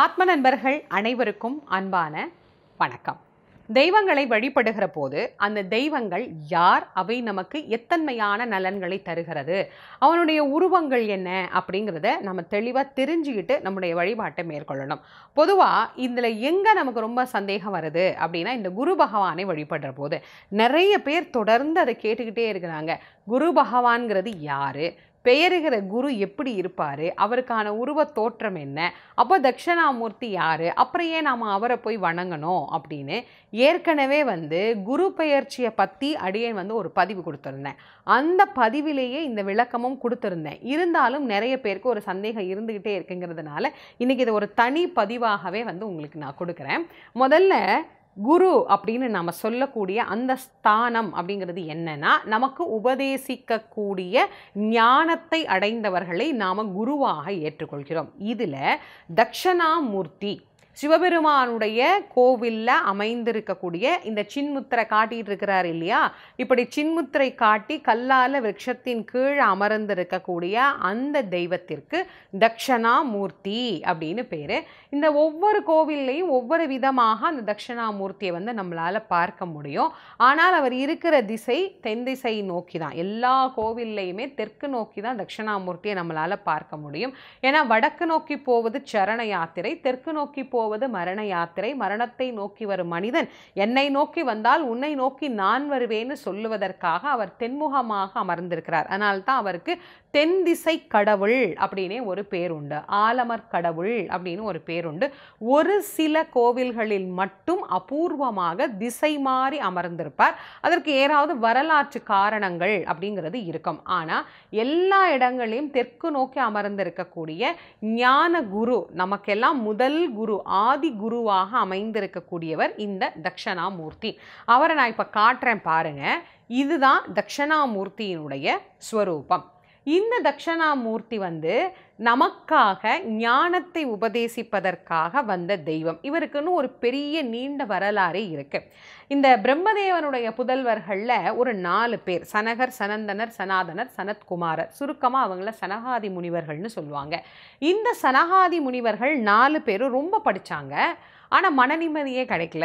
ஆத்ம நண்பர்கள் அனைவருக்கும் அன்பான வணக்கம் தெய்வங்களை வழிபடுகிற போது அந்த தெய்வங்கள் யார் அவை நமக்கு எத்தன்மையான நலன்களை தருகிறது அவனுடைய உருவங்கள் என்ன அப்படிங்கிறத நம்ம தெளிவாக தெரிஞ்சுக்கிட்டு நம்முடைய வழிபாட்டை மேற்கொள்ளணும் பொதுவாக இதில் எங்கே நமக்கு ரொம்ப சந்தேகம் வருது அப்படின்னா இந்த குரு பகவானை வழிபடுற போது நிறைய பேர் தொடர்ந்து அதை கேட்டுக்கிட்டே இருக்கிறாங்க குரு பகவான்கிறது யார் பெயருகிற குரு எப்படி இருப்பார் அவருக்கான உருவ தோற்றம் என்ன அப்போ தட்சிணாமூர்த்தி யார் அப்புறம் ஏன் நாம் அவரை போய் வணங்கணும் அப்படின்னு ஏற்கனவே வந்து குரு பெயர்ச்சியை பற்றி அடியேன் வந்து ஒரு பதிவு கொடுத்துருந்தேன் அந்த பதிவிலேயே இந்த விளக்கமும் கொடுத்துருந்தேன் இருந்தாலும் நிறைய பேருக்கு ஒரு சந்தேகம் இருந்துக்கிட்டே இருக்குங்கிறதுனால இன்றைக்கி இதை ஒரு தனி பதிவாகவே வந்து உங்களுக்கு நான் கொடுக்குறேன் முதல்ல குரு அப்படின்னு நம்ம சொல்லக்கூடிய அந்த ஸ்தானம் அப்படிங்கிறது என்னன்னா நமக்கு உபதேசிக்கக்கூடிய ஞானத்தை அடைந்தவர்களை நாம் குருவாக ஏற்றுக்கொள்கிறோம் இதில் தக்ஷணாமூர்த்தி சிவபெருமானுடைய கோவிலில் அமைந்திருக்கக்கூடிய இந்த சின்முத்திரை காட்டிகிட்டு இருக்கிறார் இல்லையா இப்படி சின்முத்திரை காட்டி கல்லால் விரக்ஷத்தின் கீழ் அமர்ந்திருக்கக்கூடிய அந்த தெய்வத்திற்கு தக்ஷணாமூர்த்தி அப்படின்னு பேர் இந்த ஒவ்வொரு கோவில்லையும் ஒவ்வொரு விதமாக அந்த தக்ஷணாமூர்த்தியை வந்து நம்மளால் பார்க்க முடியும் ஆனால் அவர் இருக்கிற திசை தென் திசை நோக்கி தான் எல்லா கோவில்லையுமே தெற்கு நோக்கி தான் தக்ஷணாமூர்த்தியை நம்மளால் பார்க்க முடியும் ஏன்னா வடக்கு நோக்கி போவது சரண யாத்திரை தெற்கு நோக்கி போ போவது மரண யாத்திரை மரணத்தை நோக்கி வரும் மனிதன் என்னை நோக்கி வந்தால் உன்னை நோக்கி நான் வருவேன்னு சொல்லுவதற்காக அவர் தென்முகமாக அமர்ந்திருக்கிறார் அதனால்தான் அவருக்கு தென் திசை கடவுள் அப்படின்னே ஒரு பேர் உண்டு ஆலமர் கடவுள் அப்படின்னு ஒரு பேர் உண்டு ஒரு சில கோவில்களில் மட்டும் அபூர்வமாக திசை மாறி அமர்ந்திருப்பார் அதற்கு ஏதாவது வரலாற்று காரணங்கள் அப்படிங்கிறது இருக்கும் ஆனால் எல்லா இடங்களையும் தெற்கு நோக்கி அமர்ந்திருக்கக்கூடிய ஞான குரு நமக்கெல்லாம் முதல் குரு ஆதி குருவாக அமைந்திருக்கக்கூடியவர் இந்த தக்ஷணாமூர்த்தி அவரை நான் இப்போ காட்டுறேன் பாருங்கள் இதுதான் தக்ஷணாமூர்த்தியினுடைய ஸ்வரூபம் இந்த தட்சணாமூர்த்தி வந்து நமக்காக ஞானத்தை உபதேசிப்பதற்காக வந்த தெய்வம் இவருக்குன்னு ஒரு பெரிய நீண்ட வரலாறே இருக்கு இந்த பிரம்மதேவனுடைய புதல்வர்களில் ஒரு நாலு பேர் சனகர் சனந்தனர் சனாதனர் சனத்குமாரர் சுருக்கமாக அவங்கள சனகாதி முனிவர்கள்னு சொல்லுவாங்க இந்த சனகாதி முனிவர்கள் நாலு பேரும் ரொம்ப படித்தாங்க ஆனால் மனநிம்மதியே கிடைக்கல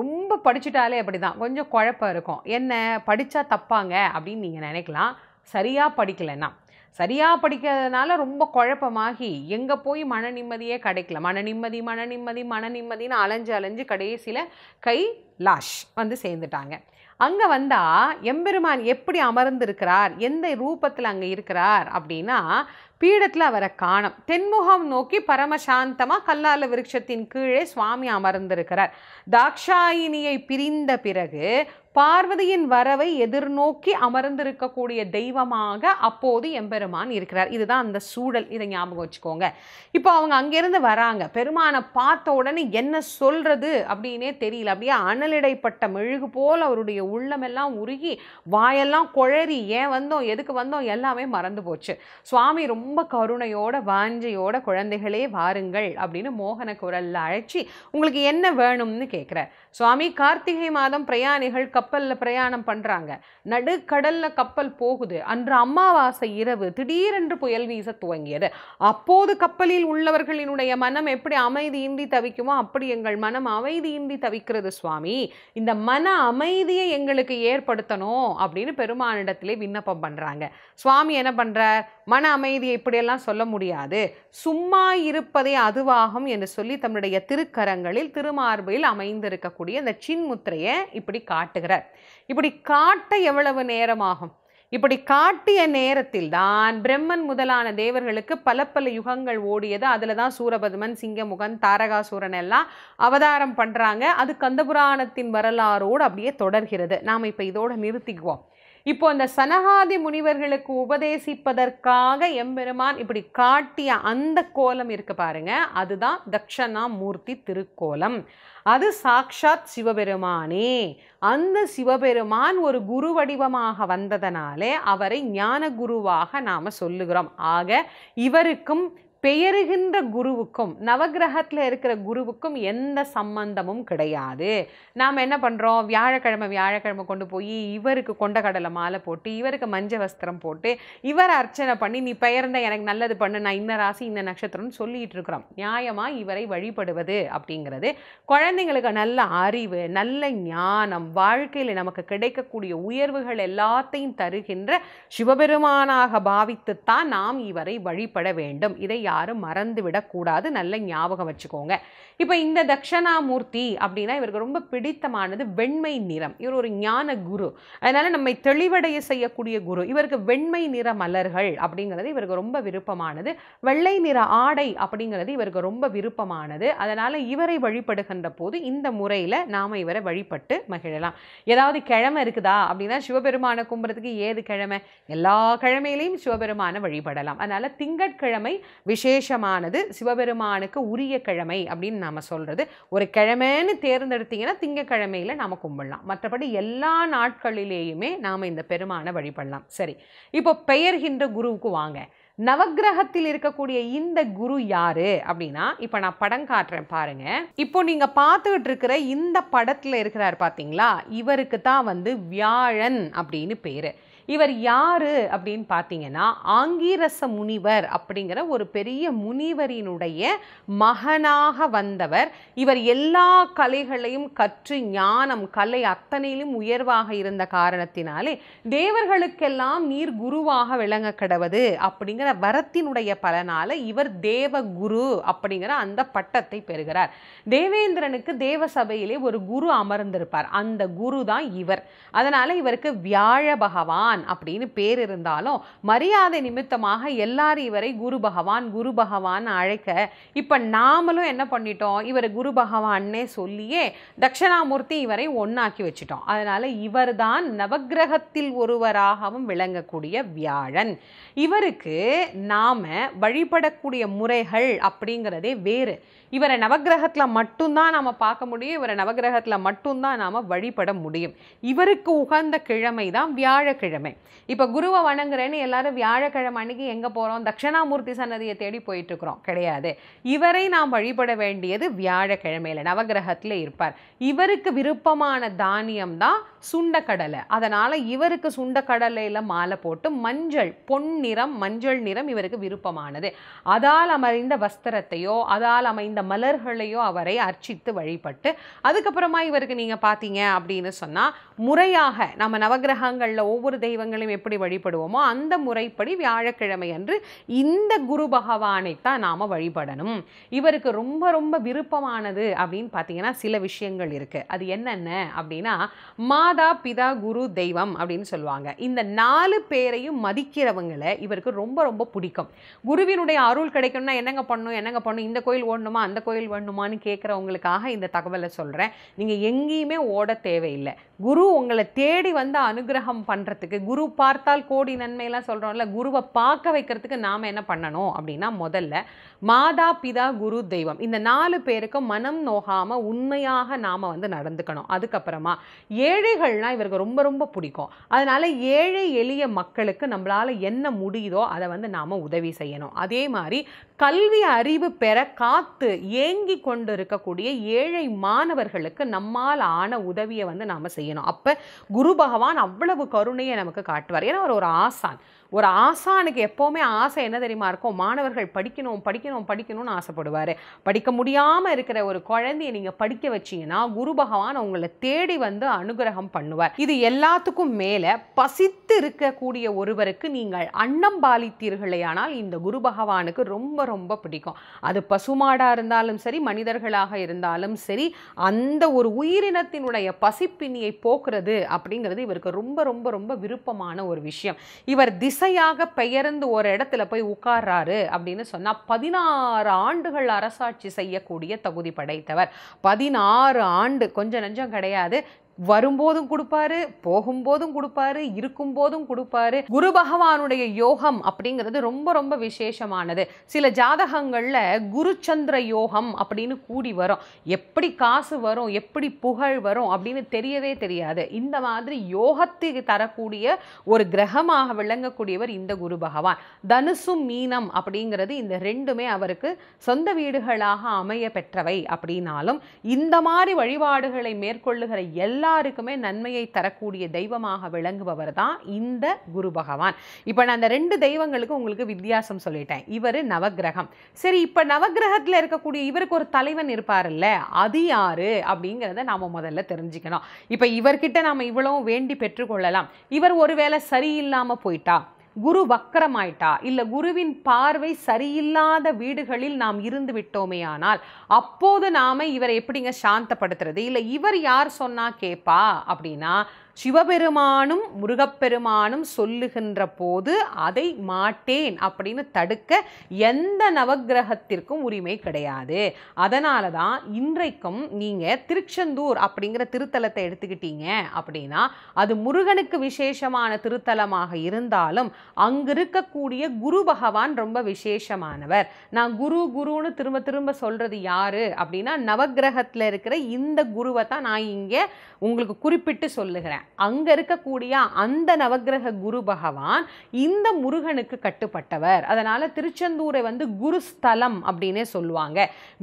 ரொம்ப படிச்சுட்டாலே அப்படி தான் கொஞ்சம் குழப்பம் இருக்கும் என்ன படித்தா தப்பாங்க அப்படின்னு நீங்கள் நினைக்கலாம் சரியாக படிக்கலைன்னா சரியாக படிக்கிறதுனால ரொம்ப குழப்பமாகி எங்கே போய் மன நிம்மதியே கிடைக்கல மன நிம்மதி மன நிம்மதி மன நிம்மதின்னு அலைஞ்சு அலைஞ்சு கடைசியில் கை லாஷ் வந்து சேர்ந்துட்டாங்க அங்கே வந்தால் எம்பெருமான் எப்படி அமர்ந்திருக்கிறார் எந்த ரூபத்தில் அங்கே இருக்கிறார் அப்படின்னா பீடத்தில் அவரை காணும் தென்முகம் நோக்கி பரமசாந்தமாக கல்லால விருட்சத்தின் கீழே சுவாமி அமர்ந்திருக்கிறார் தாக்ஷாயினியை பிரிந்த பிறகு பார்வதியின் வரவை எதிர்நோக்கி அமர்ந்திருக்கக்கூடிய தெய்வமாக அப்போது எம்பெருமான் இருக்கிறார் இதுதான் அந்த சூழல் இதை ஞாபகம் வச்சுக்கோங்க இப்போ அவங்க அங்கேருந்து வராங்க பெருமானை பார்த்த உடனே என்ன சொல்கிறது அப்படின்னே தெரியல அப்படியே அனலிடைப்பட்ட மெழுகு போல் அவருடைய உள்ளமெல்லாம் உருகி வாயெல்லாம் குழறி ஏன் வந்தோம் எதுக்கு வந்தோம் எல்லாமே மறந்து போச்சு சுவாமி ரொம்ப கருணையோட வாஞ்சையோட குழந்தைகளே வாருங்கள் அப்படின்னு மோகன குரலில் அழைச்சி உங்களுக்கு என்ன வேணும்னு கேட்குறேன் சுவாமி கார்த்திகை மாதம் பிரயாணிகள் கப்பலில் பிரயாணம் பண்ணுறாங்க நடுக்கடலில் கப்பல் போகுது அன்று அமாவாசை இரவு திடீரென்று புயல் வீச துவங்கியது அப்போது கப்பலில் உள்ளவர்களினுடைய மனம் எப்படி அமைதியின்றி தவிக்குமோ அப்படி எங்கள் மனம் அமைதியின்றி தவிக்கிறது சுவாமி இந்த மன அமைதியை எங்களுக்கு ஏற்படுத்தணும் அப்படின்னு பெருமானிடத்திலே விண்ணப்பம் பண்ணுறாங்க சுவாமி என்ன பண்ணுறார் மன அமைதியை இப்படியெல்லாம் சொல்ல முடியாது சும்மா இருப்பதே அதுவாகும் என்று சொல்லி தம்முடைய திருக்கரங்களில் திருமார்பில் அமைந்திருக்க இருக்கக்கூடிய அந்த சின் முத்திரையை இப்படி காட்டுகிறார் இப்படி காட்ட எவ்வளவு நேரம் ஆகும் இப்படி காட்டிய நேரத்தில் தான் பிரம்மன் முதலான தேவர்களுக்கு பல பல யுகங்கள் ஓடியது அதில் தான் சூரபதுமன் சிங்கமுகன் தாரகாசூரன் எல்லாம் அவதாரம் பண்ணுறாங்க அது கந்தபுராணத்தின் வரலாறோடு அப்படியே தொடர்கிறது நாம் இப்போ இதோடு நிறுத்திக்குவோம் இப்போ அந்த சனகாதி முனிவர்களுக்கு உபதேசிப்பதற்காக எம்பெருமான் இப்படி காட்டிய அந்த கோலம் இருக்கு பாருங்க அதுதான் தக்ஷணாமூர்த்தி திருக்கோலம் அது சாக்ஷாத் சிவபெருமானே அந்த சிவபெருமான் ஒரு குரு வடிவமாக வந்ததனாலே அவரை ஞான குருவாக நாம் சொல்லுகிறோம் ஆக இவருக்கும் பெயருகின்ற குருவுக்கும் நவகிரகத்தில் இருக்கிற குருவுக்கும் எந்த சம்பந்தமும் கிடையாது நாம் என்ன பண்ணுறோம் வியாழக்கிழமை வியாழக்கிழமை கொண்டு போய் இவருக்கு கொண்டக்கடலை மாலை போட்டு இவருக்கு மஞ்ச வஸ்திரம் போட்டு இவர் அர்ச்சனை பண்ணி நீ பெயர்ந்த எனக்கு நல்லது பண்ணு நான் இன்ன ராசி இந்த நட்சத்திரம்னு சொல்லிகிட்டு இருக்கிறோம் நியாயமாக இவரை வழிபடுவது அப்படிங்கிறது குழந்தைங்களுக்கு நல்ல அறிவு நல்ல ஞானம் வாழ்க்கையில் நமக்கு கிடைக்கக்கூடிய உயர்வுகள் எல்லாத்தையும் தருகின்ற சிவபெருமானாக பாவித்துத்தான் நாம் இவரை வழிபட வேண்டும் இதை யாரும் மறந்து விடக்கூடாது நல்ல ஞாபகம் வச்சுக்கோங்க இப்போ இந்த தட்சணாமூர்த்தி அப்படின்னா இவருக்கு ரொம்ப பிடித்தமானது வெண்மை நிறம் இவர் ஒரு ஞான குரு அதனால நம்மை தெளிவடைய செய்யக்கூடிய குரு இவருக்கு வெண்மை நிற மலர்கள் அப்படிங்கிறது இவருக்கு ரொம்ப விருப்பமானது வெள்ளை நிற ஆடை அப்படிங்கிறது இவருக்கு ரொம்ப விருப்பமானது அதனால இவரை வழிபடுகின்ற போது இந்த முறையில் நாம் இவரை வழிபட்டு மகிழலாம் ஏதாவது கிழமை இருக்குதா அப்படின்னா சிவபெருமானை கும்புறதுக்கு ஏது கிழமை எல்லா கிழமையிலையும் சிவபெருமானை வழிபடலாம் அதனால திங்கட்கிழமை விஷ விசேஷமானது சிவபெருமானுக்கு உரிய கிழமை அப்படின்னு நாம் சொல்கிறது ஒரு கிழமைன்னு தேர்ந்தெடுத்தீங்கன்னா திங்கக்கிழமையில் நாம் கும்பிடலாம் மற்றபடி எல்லா நாட்களிலேயுமே நாம் இந்த பெருமானை வழிபடலாம் சரி இப்போ பெயர்கின்ற குருவுக்கு வாங்க நவகிரகத்தில் இருக்கக்கூடிய இந்த குரு யாரு அப்படின்னா இப்ப நான் படம் காட்டுறேன் பாருங்க இப்போ நீங்க பார்த்துக்கிட்டு இருக்கிற இந்த படத்துல இருக்கிறார் பாத்தீங்களா இவருக்கு தான் வந்து வியாழன் அப்படின்னு பேரு இவர் யார் அப்படின்னு பார்த்தீங்கன்னா ஆங்கிரச முனிவர் அப்படிங்கிற ஒரு பெரிய முனிவரினுடைய மகனாக வந்தவர் இவர் எல்லா கலைகளையும் கற்று ஞானம் கலை அத்தனையிலும் உயர்வாக இருந்த காரணத்தினாலே தேவர்களுக்கெல்லாம் நீர் குருவாக விளங்க கிடவது அப்படிங்கிற வரத்தினுடைய பலனால இவர் தேவகுரு அப்படிங்கிற அந்த பட்டத்தை பெறுகிறார் தேவேந்திரனுக்கு தேவ சபையிலே ஒரு குரு அமர்ந்திருப்பார் அந்த குரு தான் இவர் அதனால இவருக்கு வியாழ பகவான் பகவான் அப்படின்னு பேர் இருந்தாலும் மரியாதை நிமித்தமாக எல்லாரும் இவரை குரு பகவான் குரு பகவான் அழைக்க இப்போ நாமளும் என்ன பண்ணிட்டோம் இவர் குரு பகவான்னே சொல்லியே தட்சிணாமூர்த்தி இவரை ஒன்னாக்கி வச்சுட்டோம் அதனால் இவர் தான் நவகிரகத்தில் ஒருவராகவும் விளங்கக்கூடிய வியாழன் இவருக்கு நாம வழிபடக்கூடிய முறைகள் அப்படிங்கிறதே வேறு இவரை நவகிரகத்தில் மட்டும்தான் நாம் பார்க்க முடியும் இவரை நவகிரகத்தில் மட்டும்தான் நாம் வழிபட முடியும் இவருக்கு உகந்த கிழமை தான் வியாழக்கிழமை இப்போ குருவை வணங்குறேன்னு எல்லாரும் வியாழக்கிழமை அன்னைக்கு எங்கே போகிறோம் தட்சிணாமூர்த்தி சன்னதியை தேடி போயிட்டுருக்குறோம் கிடையாது இவரை நாம் வழிபட வேண்டியது வியாழக்கிழமையில் நவகிரகத்தில் இருப்பார் இவருக்கு விருப்பமான தானியம் தான் சுண்டக்கடலை அதனால் இவருக்கு சுண்டக்கடலையில் மாலை போட்டு மஞ்சள் பொன் நிறம் மஞ்சள் நிறம் இவருக்கு விருப்பமானது அதால் அமைந்த வஸ்திரத்தையோ அதால் அமைந்த மலர்களையும் அவரை அர்ச்சித்து வழிபட்டு அதுக்கப்புறமா இவருக்கு நீங்கள் பார்த்தீங்க அப்படின்னு சொன்னால் முறையாக நம்ம நவகிரகங்களில் ஒவ்வொரு தெய்வங்களையும் எப்படி வழிபடுவோமோ அந்த முறைப்படி வியாழக்கிழமை அன்று இந்த குரு பகவானை தான் நாம் வழிபடணும் இவருக்கு ரொம்ப ரொம்ப விருப்பமானது அப்படின்னு பார்த்தீங்கன்னா சில விஷயங்கள் இருக்குது அது என்னென்ன அப்படின்னா மாதா பிதா குரு தெய்வம் அப்படின்னு சொல்லுவாங்க இந்த நாலு பேரையும் மதிக்கிறவங்களை இவருக்கு ரொம்ப ரொம்ப பிடிக்கும் குருவினுடைய அருள் கிடைக்கணும்னா என்னங்க பண்ணும் என்னங்க பண்ணும் இந்த கோயில் ஓடணுமா அந்த கோயில் வேணுமான்னு கேட்குறவங்களுக்காக இந்த தகவலை சொல்கிறேன் நீங்கள் எங்கேயுமே ஓட தேவையில்லை குரு உங்களை தேடி வந்து அனுகிரகம் பண்ணுறதுக்கு குரு பார்த்தால் கோடி நன்மையெல்லாம் சொல்கிறோம்ல குருவை பார்க்க வைக்கிறதுக்கு நாம் என்ன பண்ணணும் அப்படின்னா முதல்ல மாதா பிதா குரு தெய்வம் இந்த நாலு பேருக்கும் மனம் நோகாமல் உண்மையாக நாம் வந்து நடந்துக்கணும் அதுக்கப்புறமா ஏழைகள்னால் இவருக்கு ரொம்ப ரொம்ப பிடிக்கும் அதனால் ஏழை எளிய மக்களுக்கு நம்மளால் என்ன முடியுதோ அதை வந்து நாம் உதவி செய்யணும் அதே மாதிரி கல்வி அறிவு பெற காத்து ஏங்கி கொண்டு இருக்கக்கூடிய ஏழை மாணவர்களுக்கு நம்மால் ஆன உதவியை வந்து நாம் செய்யணும் செய்யணும் அப்போ குரு பகவான் அவ்வளவு கருணையை நமக்கு காட்டுவார் ஏன்னா அவர் ஒரு ஆசான் ஒரு ஆசானுக்கு எப்போவுமே ஆசை என்ன தெரியுமா இருக்கும் மாணவர்கள் படிக்கணும் படிக்கணும் படிக்கணும்னு ஆசைப்படுவார் படிக்க முடியாமல் இருக்கிற ஒரு குழந்தையை நீங்கள் படிக்க வச்சிங்கன்னா குரு பகவான் உங்களை தேடி வந்து அனுகிரகம் பண்ணுவார் இது எல்லாத்துக்கும் மேலே பசித்து இருக்கக்கூடிய ஒருவருக்கு நீங்கள் அன்னம் பாலித்தீர்களேயானால் இந்த குரு பகவானுக்கு ரொம்ப ரொம்ப பிடிக்கும் அது பசுமாடாக இருந்தாலும் சரி மனிதர்களாக இருந்தாலும் சரி அந்த ஒரு உயிரினத்தினுடைய பசிப்பினியை போக்குறது அப்படிங்கிறது இவருக்கு ரொம்ப ரொம்ப ரொம்ப விருப்பமான ஒரு விஷயம் இவர் திச இசையாக பெயர்ந்து ஒரு இடத்துல போய் உட்கார்றாரு அப்படின்னு சொன்னால் பதினாறு ஆண்டுகள் அரசாட்சி செய்யக்கூடிய தகுதி படைத்தவர் பதினாறு ஆண்டு கொஞ்சம் நஞ்சம் கிடையாது வரும்போதும் கொடுப்பாரு போகும்போதும் கொடுப்பாரு இருக்கும் போதும் கொடுப்பாரு குரு பகவானுடைய யோகம் அப்படிங்கிறது ரொம்ப ரொம்ப விசேஷமானது சில ஜாதகங்களில் குருச்சந்திர யோகம் அப்படின்னு கூடி வரும் எப்படி காசு வரும் எப்படி புகழ் வரும் அப்படின்னு தெரியவே தெரியாது இந்த மாதிரி யோகத்துக்கு தரக்கூடிய ஒரு கிரகமாக விளங்கக்கூடியவர் இந்த குரு பகவான் தனுசும் மீனம் அப்படிங்கிறது இந்த ரெண்டுமே அவருக்கு சொந்த வீடுகளாக அமைய பெற்றவை அப்படின்னாலும் இந்த மாதிரி வழிபாடுகளை மேற்கொள்ளுகிற எல்லா எல்லாருக்குமே நன்மையை தரக்கூடிய தெய்வமாக விளங்குபவர் தான் இந்த குரு பகவான் இப்போ நான் அந்த ரெண்டு தெய்வங்களுக்கும் உங்களுக்கு வித்தியாசம் சொல்லிட்டேன் இவர் நவகிரகம் சரி இப்போ நவகிரகத்தில் இருக்கக்கூடிய இவருக்கு ஒரு தலைவன் இருப்பார்ல அது யாரு அப்படிங்கிறத நாம் முதல்ல தெரிஞ்சுக்கணும் இப்போ இவர்கிட்ட நாம் இவ்வளோ வேண்டி பெற்றுக்கொள்ளலாம் இவர் ஒருவேளை சரியில்லாமல் போயிட்டா குரு வக்கரமாயிட்டா இல்லை குருவின் பார்வை சரியில்லாத வீடுகளில் நாம் இருந்து விட்டோமேயானால் அப்போது நாம இவரை எப்படிங்க சாந்தப்படுத்துறது இல்லை இவர் யார் சொன்னா கேட்பா அப்படின்னா சிவபெருமானும் முருகப்பெருமானும் சொல்லுகின்ற போது அதை மாட்டேன் அப்படின்னு தடுக்க எந்த நவகிரகத்திற்கும் உரிமை கிடையாது அதனால தான் இன்றைக்கும் நீங்கள் திருச்செந்தூர் அப்படிங்கிற திருத்தலத்தை எடுத்துக்கிட்டீங்க அப்படின்னா அது முருகனுக்கு விசேஷமான திருத்தலமாக இருந்தாலும் அங்கு இருக்கக்கூடிய குரு பகவான் ரொம்ப விசேஷமானவர் நான் குரு குருன்னு திரும்ப திரும்ப சொல்கிறது யார் அப்படின்னா நவகிரகத்தில் இருக்கிற இந்த குருவை தான் நான் இங்கே உங்களுக்கு குறிப்பிட்டு சொல்லுகிறேன் அங்கே இருக்கக்கூடிய அந்த நவகிரக குரு பகவான் இந்த முருகனுக்கு கட்டுப்பட்டவர் அதனால் திருச்செந்தூரை வந்து குருஸ்தலம் அப்படின்னே சொல்லுவாங்க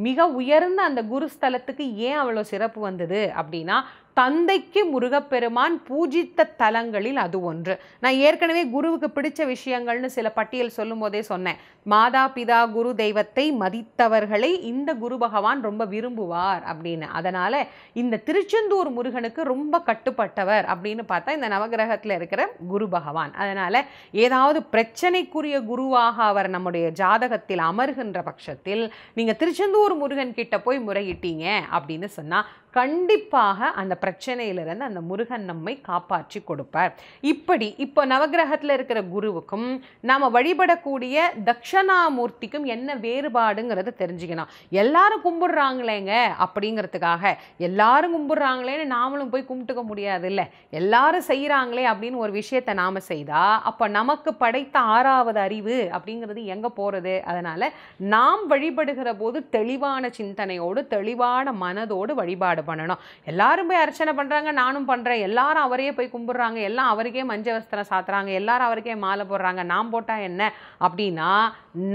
மிக உயர்ந்த அந்த குருஸ்தலத்துக்கு ஏன் அவ்வளோ சிறப்பு வந்தது அப்படின்னா தந்தைக்கு முருகப்பெருமான் பூஜித்த தலங்களில் அது ஒன்று நான் ஏற்கனவே குருவுக்கு பிடிச்ச விஷயங்கள்னு சில பட்டியல் சொல்லும் போதே சொன்னேன் மாதா பிதா குரு தெய்வத்தை மதித்தவர்களை இந்த குரு பகவான் ரொம்ப விரும்புவார் அப்படின்னு அதனால் இந்த திருச்செந்தூர் முருகனுக்கு ரொம்ப கட்டுப்பட்டவர் அப்படின்னு பார்த்தா இந்த நவகிரகத்தில் இருக்கிற குரு பகவான் அதனால் ஏதாவது பிரச்சனைக்குரிய குருவாக அவர் நம்முடைய ஜாதகத்தில் அமர்கின்ற பட்சத்தில் நீங்கள் திருச்செந்தூர் முருகன் கிட்ட போய் முறையிட்டீங்க அப்படின்னு சொன்னால் கண்டிப்பாக அந்த பிரச்சனையிலிருந்து அந்த முருகன் நம்மை காப்பாற்றி கொடுப்பார் இப்படி இப்போ நவகிரகத்தில் இருக்கிற குருவுக்கும் நாம் வழிபடக்கூடிய தக்ஷணாமூர்த்திக்கும் என்ன வேறுபாடுங்கிறத தெரிஞ்சுக்கணும் எல்லாரும் கும்பிடுறாங்களேங்க அப்படிங்கிறதுக்காக எல்லாரும் கும்பிடுறாங்களேன்னு நாமளும் போய் கும்பிட்டுக்க முடியாது இல்லை எல்லாரும் செய்கிறாங்களே அப்படின்னு ஒரு விஷயத்தை நாம் செய்தால் அப்போ நமக்கு படைத்த ஆறாவது அறிவு அப்படிங்கிறது எங்கே போகிறது அதனால் நாம் வழிபடுகிற போது தெளிவான சிந்தனையோடு தெளிவான மனதோடு வழிபாடு ஏற்பாடு பண்ணணும் எல்லாரும் போய் அர்ச்சனை பண்ணுறாங்க நானும் பண்ணுறேன் எல்லாரும் அவரையே போய் கும்பிட்றாங்க எல்லாம் அவருக்கே மஞ்ச வஸ்திரம் சாத்துறாங்க எல்லாரும் அவருக்கே மாலை போடுறாங்க நாம் போட்டால் என்ன அப்படின்னா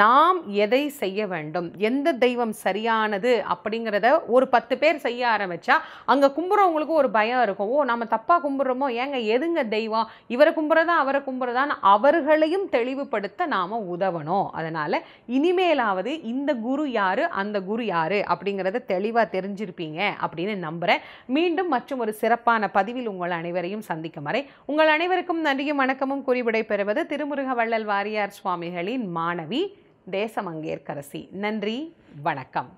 நாம் எதை செய்ய வேண்டும் எந்த தெய்வம் சரியானது அப்படிங்கிறத ஒரு பத்து பேர் செய்ய ஆரம்பித்தா அங்கே கும்பிட்றவங்களுக்கு ஒரு பயம் இருக்கும் ஓ நம்ம தப்பாக கும்பிட்றோமோ ஏங்க எதுங்க தெய்வம் இவரை கும்பிட்றதா அவரை கும்பிட்றதான்னு அவர்களையும் தெளிவுபடுத்த நாம் உதவணும் அதனால் இனிமேலாவது இந்த குரு யார் அந்த குரு யார் அப்படிங்கிறத தெளிவாக தெரிஞ்சிருப்பீங்க அப்படின்னு அப்படின்னு நம்புகிறேன் மீண்டும் மற்றும் ஒரு சிறப்பான பதிவில் உங்கள் அனைவரையும் சந்திக்கும் வரை உங்கள் அனைவருக்கும் நன்றியும் வணக்கமும் குறிவிடை பெறுவது திருமுருக வள்ளல் வாரியார் சுவாமிகளின் மாணவி தேசமங்கேற்கரசி நன்றி வணக்கம்